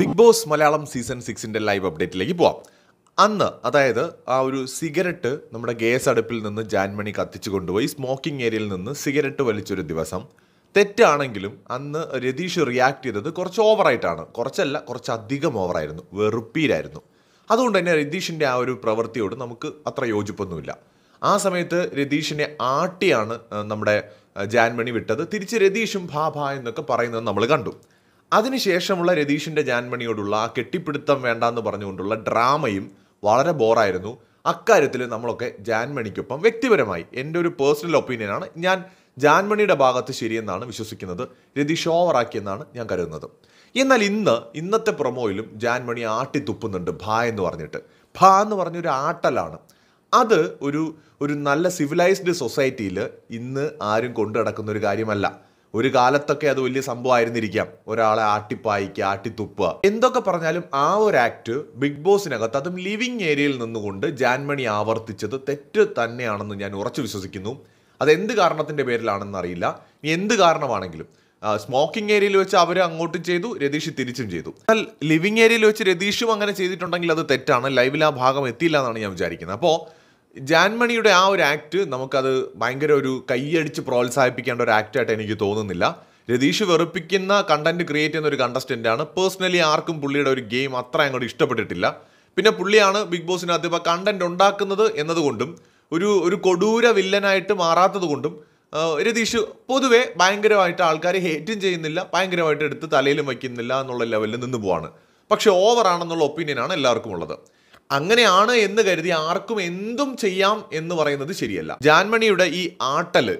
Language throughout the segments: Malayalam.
ബിഗ് ബോസ് മലയാളം സീസൺ സിക്സിൻ്റെ ലൈവ് അപ്ഡേറ്റിലേക്ക് പോവാം അന്ന് അതായത് ആ ഒരു സിഗരറ്റ് നമ്മുടെ ഗ്യാസ് അടുപ്പിൽ നിന്ന് ജാൻമണി കത്തിച്ചു കൊണ്ടുപോയി സ്മോക്കിംഗ് ഏരിയയിൽ നിന്ന് സിഗരറ്റ് വലിച്ചൊരു ദിവസം തെറ്റാണെങ്കിലും അന്ന് രതീഷ് റിയാക്ട് ചെയ്തത് കുറച്ച് ഓവറായിട്ടാണ് കുറച്ചല്ല കുറച്ചധികം ഓവറായിരുന്നു വെറുപ്പീരായിരുന്നു അതുകൊണ്ട് തന്നെ രതീഷിൻ്റെ ആ ഒരു പ്രവൃത്തിയോട് നമുക്ക് അത്ര യോജിപ്പൊന്നുമില്ല ആ സമയത്ത് രതീഷിനെ ആട്ടിയാണ് നമ്മുടെ ജാൻമണി വിട്ടത് തിരിച്ച് രതീഷും ഭാ ഭാ എന്നൊക്കെ പറയുന്നത് നമ്മൾ കണ്ടു അതിനുശേഷമുള്ള രതീഷിൻ്റെ ജാൻമണിയോടുള്ള ആ കെട്ടിപ്പിടുത്തം എന്ന് പറഞ്ഞുകൊണ്ടുള്ള ഡ്രാമയും വളരെ ബോറായിരുന്നു അക്കാര്യത്തിൽ നമ്മളൊക്കെ ജാൻമണിക്കൊപ്പം വ്യക്തിപരമായി എൻ്റെ ഒരു പേഴ്സണൽ ഒപ്പീനിയനാണ് ഞാൻ ജാൻമണിയുടെ ഭാഗത്ത് ശരിയെന്നാണ് വിശ്വസിക്കുന്നത് രതീഷ് ഓവറാക്കിയെന്നാണ് ഞാൻ കരുതുന്നത് എന്നാൽ ഇന്ന് ഇന്നത്തെ പ്രൊമോയിലും ജാൻമണി ആട്ടിത്തുപ്പുന്നുണ്ട് ഭാ എന്ന് പറഞ്ഞിട്ട് ഭാ എന്ന് പറഞ്ഞൊരു ആട്ടലാണ് അത് ഒരു ഒരു നല്ല സിവിലൈസ്ഡ് സൊസൈറ്റിയിൽ ഇന്ന് ആരും കൊണ്ടു നടക്കുന്ന ഒരു കാര്യമല്ല ഒരു കാലത്തൊക്കെ അത് വലിയ സംഭവമായിരുന്നിരിക്കാം ഒരാളെ ആട്ടിപ്പായിക്കുക ആട്ടിത്തുപ്പുക എന്തൊക്കെ പറഞ്ഞാലും ആ ഒരു ആക്ട് ബിഗ് ബോസിനകത്ത് അതും ലിവിങ് ഏരിയയിൽ നിന്നുകൊണ്ട് ജാൻമണി ആവർത്തിച്ചത് തെറ്റ് തന്നെയാണെന്ന് ഞാൻ ഉറച്ചു വിശ്വസിക്കുന്നു അതെന്ത് കാരണത്തിൻ്റെ പേരിലാണെന്ന് അറിയില്ല എന്ത് കാരണമാണെങ്കിലും സ്മോക്കിംഗ് ഏരിയയിൽ വെച്ച് അവർ അങ്ങോട്ടും ചെയ്തു രതീഷ് തിരിച്ചും ചെയ്തു എന്നാൽ ലിവിങ് ഏരിയയിൽ വെച്ച് രതീഷും അങ്ങനെ ചെയ്തിട്ടുണ്ടെങ്കിൽ അത് തെറ്റാണ് ലൈവിൽ ആ ഭാഗം എത്തിയില്ല എന്നാണ് ഞാൻ വിചാരിക്കുന്നത് അപ്പോൾ ജാൻമണിയുടെ ആ ഒരു ആക്ട് നമുക്കത് ഭയങ്കര ഒരു കൈയടിച്ച് പ്രോത്സാഹിപ്പിക്കേണ്ട ഒരു ആക്റ്റായിട്ട് എനിക്ക് തോന്നുന്നില്ല രതീഷ് വെറുപ്പിക്കുന്ന കണ്ടന്റ് ക്രിയേറ്റ് ചെയ്യുന്ന ഒരു കണ്ടസ്റ്റൻ്റാണ് ആണ് പേഴ്സണലി ആർക്കും പുള്ളിയുടെ ഒരു ഗെയിം അത്ര അങ്ങോട്ട് ഇഷ്ടപ്പെട്ടിട്ടില്ല പിന്നെ പുള്ളിയാണ് ബിഗ് ബോസിനകത്ത് ഇപ്പോൾ കണ്ടന്റ് ഉണ്ടാക്കുന്നത് എന്നതുകൊണ്ടും ഒരു ഒരു കൊടൂര വില്ലനായിട്ട് മാറാത്തത് കൊണ്ടും രതീഷ് പൊതുവെ ഭയങ്കരമായിട്ട് ആൾക്കാരെ ഹേറ്റും ചെയ്യുന്നില്ല ഭയങ്കരമായിട്ട് എടുത്ത് തലയിലും വയ്ക്കുന്നില്ല എന്നുള്ള ലെവലിൽ നിന്ന് പോവാണ് പക്ഷേ ഓവറാണെന്നുള്ള ഒപ്പീനിയനാണ് എല്ലാവർക്കും ഉള്ളത് അങ്ങനെയാണ് എന്ന് കരുതി ആർക്കും എന്തും ചെയ്യാം എന്ന് പറയുന്നത് ശരിയല്ല ജാൻമണിയുടെ ഈ ആട്ടല്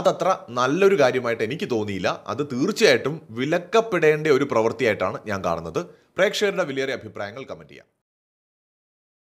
അതത്ര നല്ലൊരു കാര്യമായിട്ട് എനിക്ക് തോന്നിയില്ല അത് തീർച്ചയായിട്ടും വിലക്കപ്പെടേണ്ട ഒരു പ്രവൃത്തിയായിട്ടാണ് ഞാൻ കാണുന്നത് പ്രേക്ഷകരുടെ വിലയേറെ അഭിപ്രായങ്ങൾ കമൻറ്റ് ചെയ്യാം